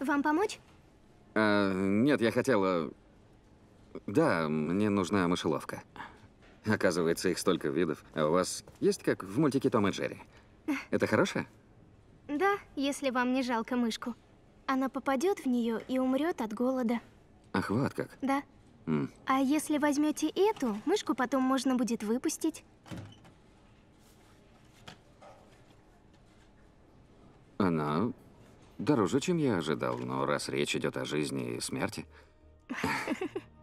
Вам помочь? А, нет, я хотела... Да, мне нужна мышеловка. Оказывается, их столько видов. А у вас есть как в мультике Том и Джерри? Это хорошая? Да, если вам не жалко мышку. Она попадет в нее и умрет от голода. Ах, вот как. Да. М. А если возьмете эту, мышку потом можно будет выпустить. Она Дороже, чем я ожидал, но раз речь идет о жизни и смерти...